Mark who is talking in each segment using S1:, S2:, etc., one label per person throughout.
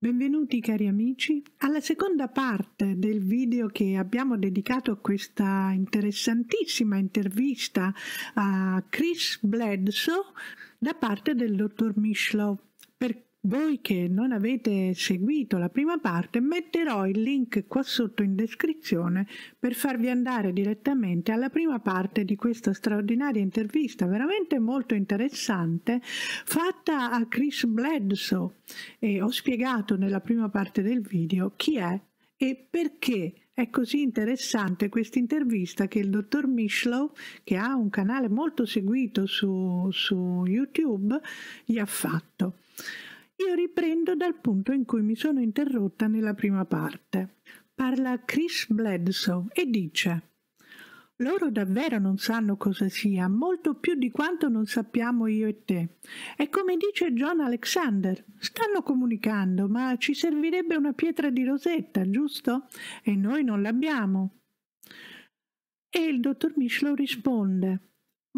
S1: Benvenuti cari amici alla seconda parte del video che abbiamo dedicato a questa interessantissima intervista a Chris Bledsoe da parte del dottor Mishlow per voi che non avete seguito la prima parte, metterò il link qua sotto in descrizione per farvi andare direttamente alla prima parte di questa straordinaria intervista, veramente molto interessante, fatta a Chris Bledsoe. E ho spiegato nella prima parte del video chi è e perché è così interessante questa intervista che il dottor Mishlow, che ha un canale molto seguito su, su YouTube, gli ha fatto. Io riprendo dal punto in cui mi sono interrotta nella prima parte. Parla Chris Bledsoe e dice loro davvero non sanno cosa sia, molto più di quanto non sappiamo io e te. E come dice John Alexander, stanno comunicando, ma ci servirebbe una pietra di rosetta, giusto? E noi non l'abbiamo. E il dottor Mishlow risponde,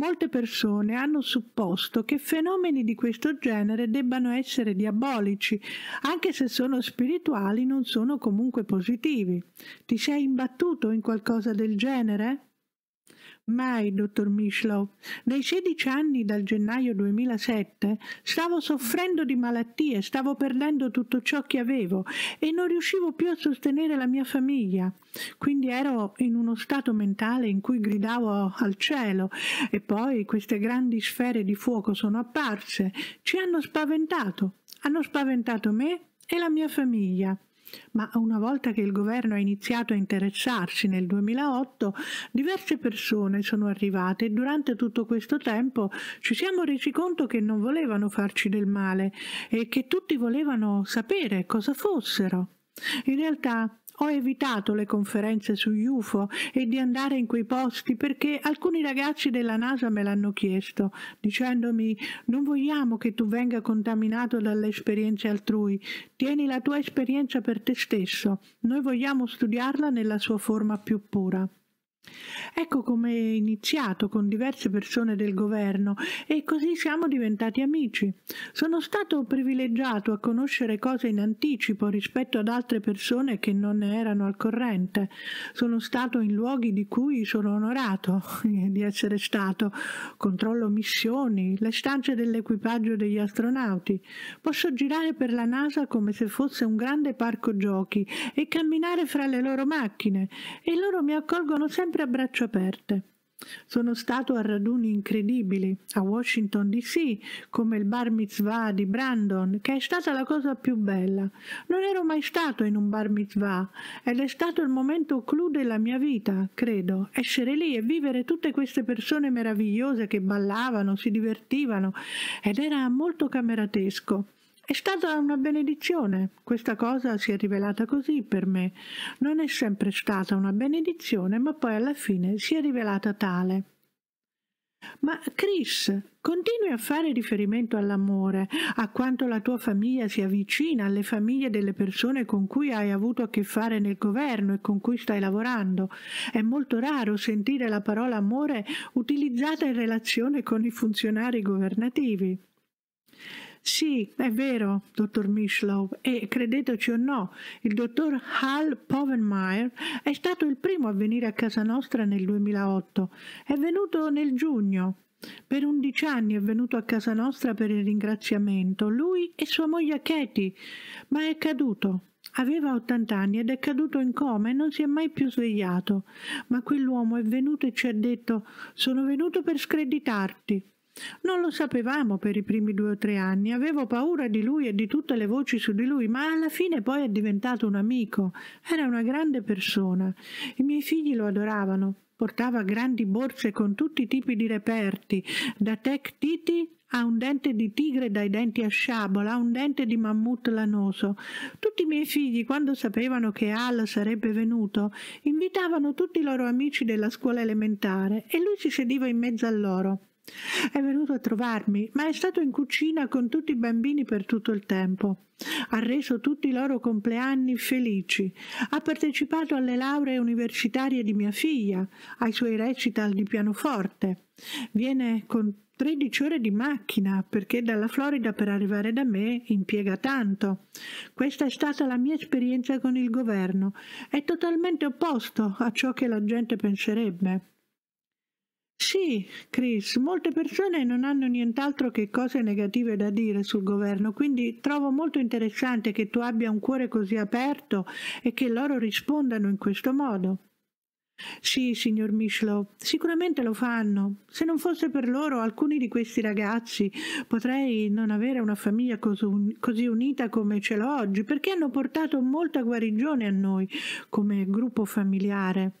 S1: Molte persone hanno supposto che fenomeni di questo genere debbano essere diabolici, anche se sono spirituali non sono comunque positivi. Ti sei imbattuto in qualcosa del genere? Mai, dottor Mishlow. Dai 16 anni, dal gennaio 2007, stavo soffrendo di malattie, stavo perdendo tutto ciò che avevo e non riuscivo più a sostenere la mia famiglia. Quindi ero in uno stato mentale in cui gridavo al cielo e poi queste grandi sfere di fuoco sono apparse. Ci hanno spaventato. Hanno spaventato me e la mia famiglia ma una volta che il governo ha iniziato a interessarsi nel 2008, diverse persone sono arrivate e durante tutto questo tempo ci siamo resi conto che non volevano farci del male e che tutti volevano sapere cosa fossero. In realtà ho evitato le conferenze su UFO e di andare in quei posti perché alcuni ragazzi della NASA me l'hanno chiesto, dicendomi non vogliamo che tu venga contaminato dalle esperienze altrui, tieni la tua esperienza per te stesso, noi vogliamo studiarla nella sua forma più pura. Ecco come è iniziato con diverse persone del governo e così siamo diventati amici. Sono stato privilegiato a conoscere cose in anticipo rispetto ad altre persone che non ne erano al corrente. Sono stato in luoghi di cui sono onorato di essere stato. Controllo missioni, le stanze dell'equipaggio degli astronauti. Posso girare per la NASA come se fosse un grande parco giochi e camminare fra le loro macchine e loro mi accolgono sempre sempre a braccia aperte. Sono stato a raduni incredibili a Washington DC, come il bar mitzvah di Brandon, che è stata la cosa più bella. Non ero mai stato in un bar mitzvah ed è stato il momento clou della mia vita, credo. Essere lì e vivere tutte queste persone meravigliose che ballavano, si divertivano ed era molto cameratesco. È stata una benedizione, questa cosa si è rivelata così per me. Non è sempre stata una benedizione, ma poi alla fine si è rivelata tale. Ma Chris, continui a fare riferimento all'amore, a quanto la tua famiglia si avvicina alle famiglie delle persone con cui hai avuto a che fare nel governo e con cui stai lavorando. È molto raro sentire la parola amore utilizzata in relazione con i funzionari governativi. Sì, è vero, dottor Mishlow, e credeteci o no, il dottor Hal Povenmire è stato il primo a venire a casa nostra nel 2008. È venuto nel giugno. Per undici anni è venuto a casa nostra per il ringraziamento, lui e sua moglie Katie, ma è caduto. Aveva 80 anni ed è caduto in coma e non si è mai più svegliato. Ma quell'uomo è venuto e ci ha detto: Sono venuto per screditarti. Non lo sapevamo per i primi due o tre anni, avevo paura di lui e di tutte le voci su di lui, ma alla fine poi è diventato un amico, era una grande persona. I miei figli lo adoravano, portava grandi borse con tutti i tipi di reperti, da tech titi a un dente di tigre dai denti a sciabola, a un dente di mammut lanoso. Tutti i miei figli, quando sapevano che Al sarebbe venuto, invitavano tutti i loro amici della scuola elementare e lui si sedeva in mezzo a loro. È venuto a trovarmi, ma è stato in cucina con tutti i bambini per tutto il tempo. Ha reso tutti i loro compleanni felici. Ha partecipato alle lauree universitarie di mia figlia, ai suoi recital di pianoforte. Viene con 13 ore di macchina perché dalla Florida per arrivare da me impiega tanto. Questa è stata la mia esperienza con il governo. È totalmente opposto a ciò che la gente penserebbe. Sì, Chris, molte persone non hanno nient'altro che cose negative da dire sul governo, quindi trovo molto interessante che tu abbia un cuore così aperto e che loro rispondano in questo modo. Sì, signor Mishlo, sicuramente lo fanno. Se non fosse per loro, alcuni di questi ragazzi potrei non avere una famiglia così unita come ce l'ho oggi, perché hanno portato molta guarigione a noi come gruppo familiare.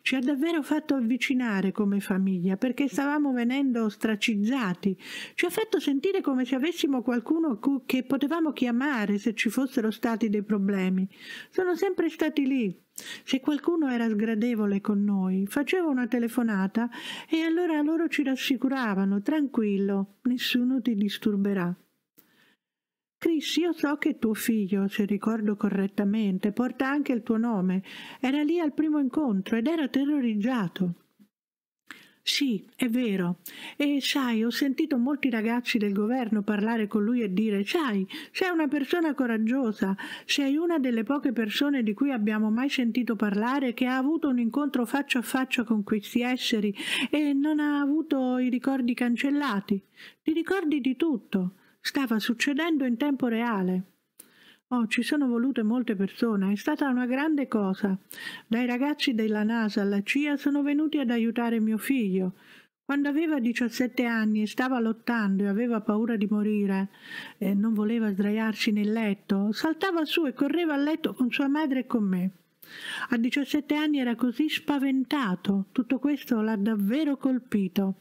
S1: Ci ha davvero fatto avvicinare come famiglia perché stavamo venendo ostracizzati. Ci ha fatto sentire come se avessimo qualcuno che potevamo chiamare se ci fossero stati dei problemi. Sono sempre stati lì. Se qualcuno era sgradevole con noi, faceva una telefonata e allora loro ci rassicuravano, tranquillo, nessuno ti disturberà. Chris, io so che tuo figlio, se ricordo correttamente, porta anche il tuo nome. Era lì al primo incontro ed era terrorizzato. Sì, è vero. E sai, ho sentito molti ragazzi del governo parlare con lui e dire, sai, sei una persona coraggiosa, sei una delle poche persone di cui abbiamo mai sentito parlare che ha avuto un incontro faccia a faccia con questi esseri e non ha avuto i ricordi cancellati. Ti ricordi di tutto. Stava succedendo in tempo reale. Oh, ci sono volute molte persone, è stata una grande cosa. Dai ragazzi della NASA alla CIA sono venuti ad aiutare mio figlio. Quando aveva 17 anni e stava lottando e aveva paura di morire e eh, non voleva sdraiarsi nel letto, saltava su e correva a letto con sua madre e con me. A 17 anni era così spaventato, tutto questo l'ha davvero colpito.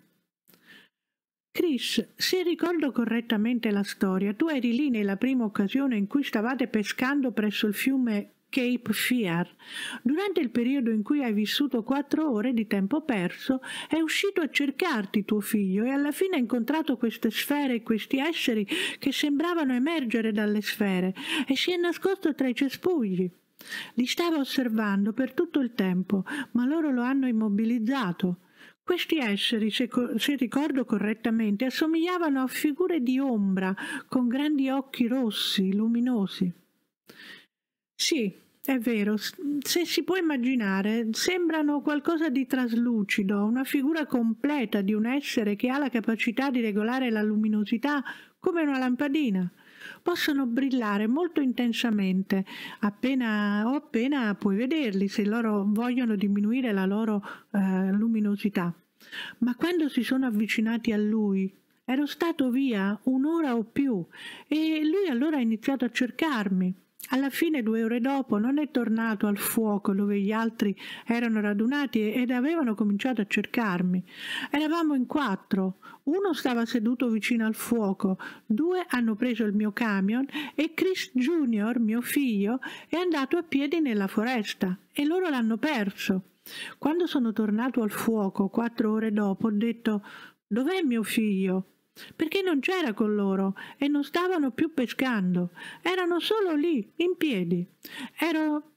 S1: Chris, se ricordo correttamente la storia, tu eri lì nella prima occasione in cui stavate pescando presso il fiume Cape Fear. Durante il periodo in cui hai vissuto quattro ore di tempo perso, è uscito a cercarti tuo figlio e alla fine ha incontrato queste sfere e questi esseri che sembravano emergere dalle sfere e si è nascosto tra i cespugli. Li stava osservando per tutto il tempo, ma loro lo hanno immobilizzato. Questi esseri, se, ricordo correttamente, assomigliavano a figure di ombra con grandi occhi rossi, luminosi. Sì, è vero, se si può immaginare, sembrano qualcosa di traslucido, una figura completa di un essere che ha la capacità di regolare la luminosità come una lampadina possono brillare molto intensamente appena o appena puoi vederli se loro vogliono diminuire la loro eh, luminosità. Ma quando si sono avvicinati a lui, ero stato via un'ora o più e lui allora ha iniziato a cercarmi. Alla fine, due ore dopo, non è tornato al fuoco dove gli altri erano radunati ed avevano cominciato a cercarmi. Eravamo in quattro. Uno stava seduto vicino al fuoco, due hanno preso il mio camion e Chris Jr., mio figlio, è andato a piedi nella foresta e loro l'hanno perso. Quando sono tornato al fuoco, quattro ore dopo, ho detto Dov'è mio figlio? perché non c'era con loro e non stavano più pescando, erano solo lì, in piedi. Ero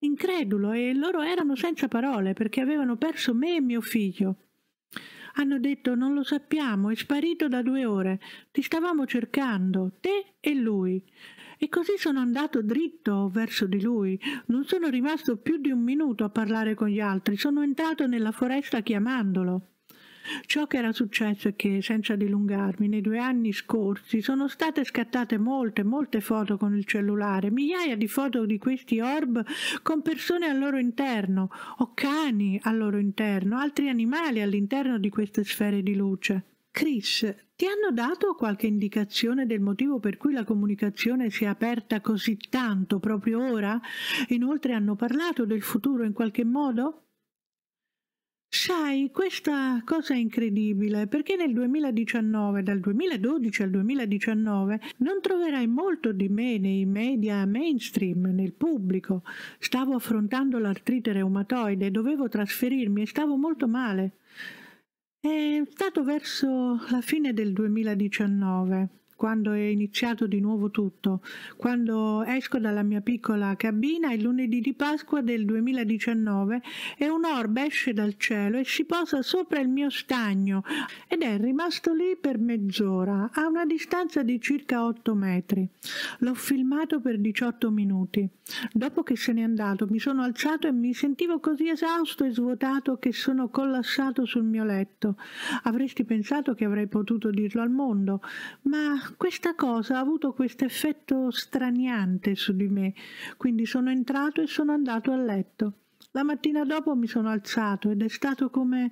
S1: incredulo e loro erano senza parole perché avevano perso me e mio figlio. Hanno detto non lo sappiamo, è sparito da due ore, ti stavamo cercando, te e lui. E così sono andato dritto verso di lui, non sono rimasto più di un minuto a parlare con gli altri, sono entrato nella foresta chiamandolo. Ciò che era successo è che, senza dilungarmi, nei due anni scorsi sono state scattate molte, molte foto con il cellulare, migliaia di foto di questi orb con persone al loro interno, o cani al loro interno, altri animali all'interno di queste sfere di luce. Chris, ti hanno dato qualche indicazione del motivo per cui la comunicazione si è aperta così tanto proprio ora? Inoltre hanno parlato del futuro in qualche modo? Sai, questa cosa è incredibile perché nel 2019, dal 2012 al 2019, non troverai molto di me nei media mainstream, nel pubblico. Stavo affrontando l'artrite reumatoide, dovevo trasferirmi e stavo molto male. È stato verso la fine del 2019 quando è iniziato di nuovo tutto, quando esco dalla mia piccola cabina il lunedì di Pasqua del 2019 e un'orba esce dal cielo e si posa sopra il mio stagno ed è rimasto lì per mezz'ora, a una distanza di circa 8 metri. L'ho filmato per 18 minuti. Dopo che se n'è andato mi sono alzato e mi sentivo così esausto e svuotato che sono collassato sul mio letto. Avresti pensato che avrei potuto dirlo al mondo, ma questa cosa ha avuto questo effetto straniante su di me, quindi sono entrato e sono andato a letto. La mattina dopo mi sono alzato ed è stato come,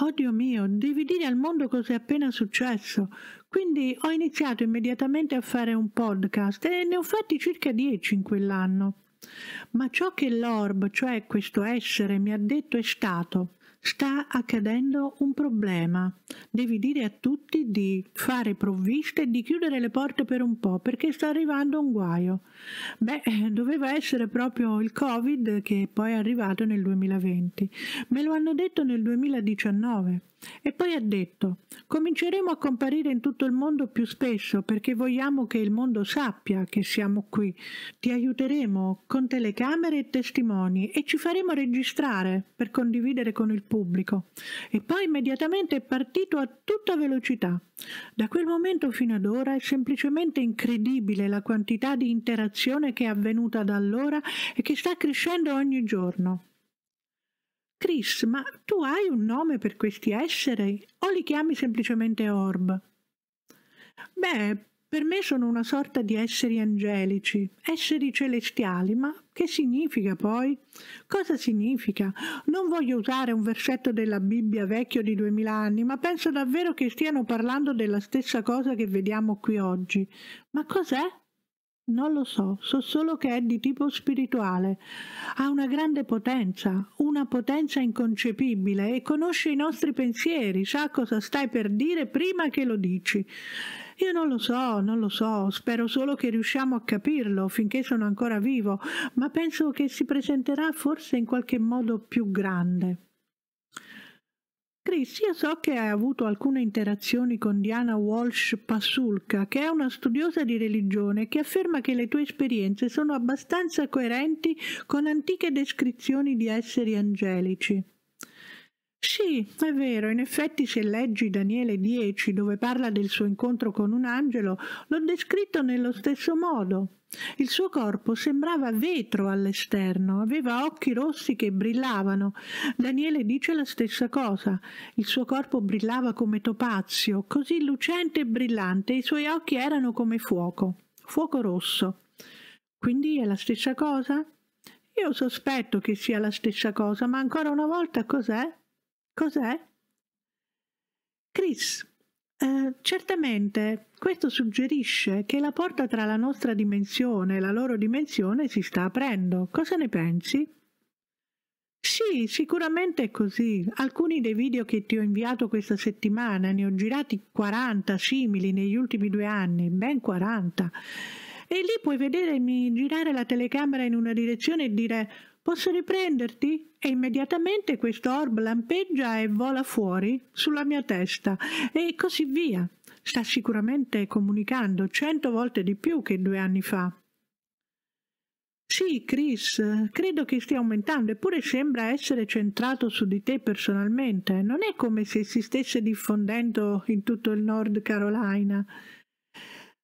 S1: oh Dio mio, devi dire al mondo cosa è appena successo. Quindi ho iniziato immediatamente a fare un podcast e ne ho fatti circa dieci in quell'anno. Ma ciò che l'orb, cioè questo essere, mi ha detto è stato sta accadendo un problema. Devi dire a tutti di fare provviste e di chiudere le porte per un po' perché sta arrivando un guaio. Beh, eh, doveva essere proprio il Covid che poi è arrivato nel 2020. Me lo hanno detto nel 2019. E poi ha detto, cominceremo a comparire in tutto il mondo più spesso perché vogliamo che il mondo sappia che siamo qui. Ti aiuteremo con telecamere e testimoni e ci faremo registrare per condividere con il pubblico. E poi immediatamente è partito a tutta velocità. Da quel momento fino ad ora è semplicemente incredibile la quantità di interazione che è avvenuta da allora e che sta crescendo ogni giorno. Chris, ma tu hai un nome per questi esseri o li chiami semplicemente orb? Beh, per me sono una sorta di esseri angelici, esseri celestiali, ma che significa poi? Cosa significa? Non voglio usare un versetto della Bibbia vecchio di duemila anni, ma penso davvero che stiano parlando della stessa cosa che vediamo qui oggi. Ma cos'è? Non lo so, so solo che è di tipo spirituale. Ha una grande potenza, una potenza inconcepibile e conosce i nostri pensieri, sa cosa stai per dire prima che lo dici. Io non lo so, non lo so, spero solo che riusciamo a capirlo finché sono ancora vivo, ma penso che si presenterà forse in qualche modo più grande. Chris, io so che hai avuto alcune interazioni con Diana Walsh Pasulka, che è una studiosa di religione, che afferma che le tue esperienze sono abbastanza coerenti con antiche descrizioni di esseri angelici. Sì, è vero, in effetti se leggi Daniele 10 dove parla del suo incontro con un angelo, l'ho descritto nello stesso modo. Il suo corpo sembrava vetro all'esterno, aveva occhi rossi che brillavano. Daniele dice la stessa cosa. Il suo corpo brillava come topazio, così lucente e brillante, e i suoi occhi erano come fuoco, fuoco rosso. Quindi è la stessa cosa? Io sospetto che sia la stessa cosa, ma ancora una volta cos'è? Cos'è? Chris, eh, certamente questo suggerisce che la porta tra la nostra dimensione e la loro dimensione si sta aprendo. Cosa ne pensi? Sì, sicuramente è così. Alcuni dei video che ti ho inviato questa settimana, ne ho girati 40 simili negli ultimi due anni, ben 40. E lì puoi vedermi girare la telecamera in una direzione e dire Posso riprenderti? E immediatamente questo orb lampeggia e vola fuori sulla mia testa e così via. Sta sicuramente comunicando cento volte di più che due anni fa. Sì, Chris, credo che stia aumentando, eppure sembra essere centrato su di te personalmente. Non è come se si stesse diffondendo in tutto il Nord Carolina.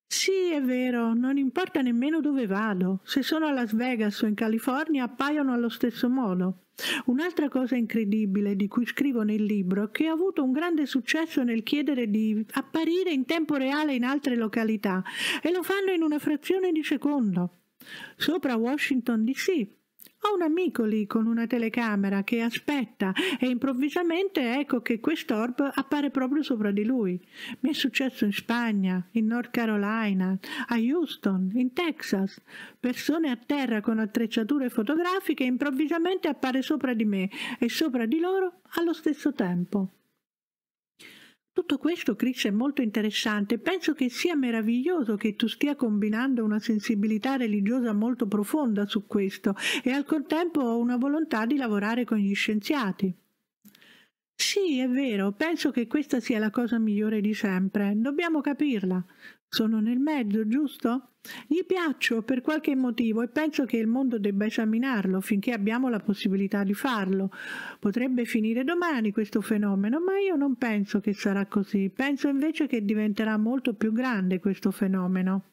S1: Sì, è vero, non importa nemmeno dove vado. Se sono a Las Vegas o in California appaiono allo stesso modo. Un'altra cosa incredibile di cui scrivo nel libro è che ho avuto un grande successo nel chiedere di apparire in tempo reale in altre località e lo fanno in una frazione di secondo. Sopra Washington DC ho un amico lì con una telecamera che aspetta e improvvisamente ecco che quest'orb appare proprio sopra di lui. Mi è successo in Spagna, in North Carolina, a Houston, in Texas. Persone a terra con attrezzature fotografiche improvvisamente appare sopra di me e sopra di loro allo stesso tempo. Tutto questo, Chris, è molto interessante. Penso che sia meraviglioso che tu stia combinando una sensibilità religiosa molto profonda su questo e al contempo una volontà di lavorare con gli scienziati. Sì, è vero, penso che questa sia la cosa migliore di sempre. Dobbiamo capirla sono nel mezzo, giusto? Gli piaccio per qualche motivo e penso che il mondo debba esaminarlo finché abbiamo la possibilità di farlo. Potrebbe finire domani questo fenomeno, ma io non penso che sarà così. Penso invece che diventerà molto più grande questo fenomeno.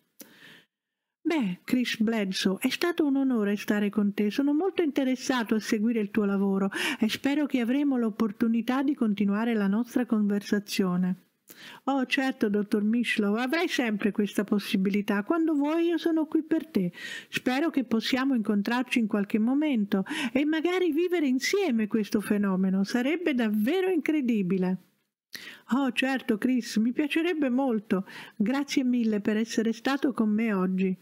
S1: Beh, Chris Bledsoe, è stato un onore stare con te. Sono molto interessato a seguire il tuo lavoro e spero che avremo l'opportunità di continuare la nostra conversazione. Oh certo, dottor Mishlow, avrai sempre questa possibilità. Quando vuoi io sono qui per te. Spero che possiamo incontrarci in qualche momento e magari vivere insieme questo fenomeno. Sarebbe davvero incredibile. Oh certo, Chris, mi piacerebbe molto. Grazie mille per essere stato con me oggi.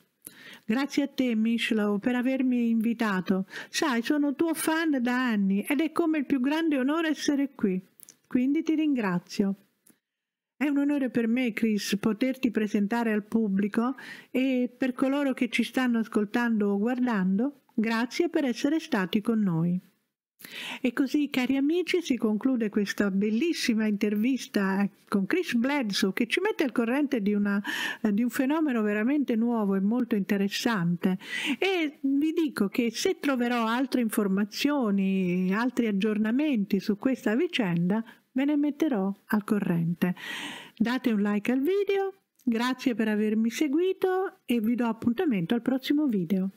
S1: Grazie a te, Mishlow, per avermi invitato. Sai, sono tuo fan da anni ed è come il più grande onore essere qui. Quindi ti ringrazio. È un onore per me, Chris, poterti presentare al pubblico e per coloro che ci stanno ascoltando o guardando, grazie per essere stati con noi. E così, cari amici, si conclude questa bellissima intervista con Chris Bledsoe che ci mette al corrente di, una, di, un fenomeno veramente nuovo e molto interessante. E vi dico che se troverò altre informazioni, altri aggiornamenti su questa vicenda, ve ne metterò al corrente. Date un like al video, grazie per avermi seguito e vi do appuntamento al prossimo video.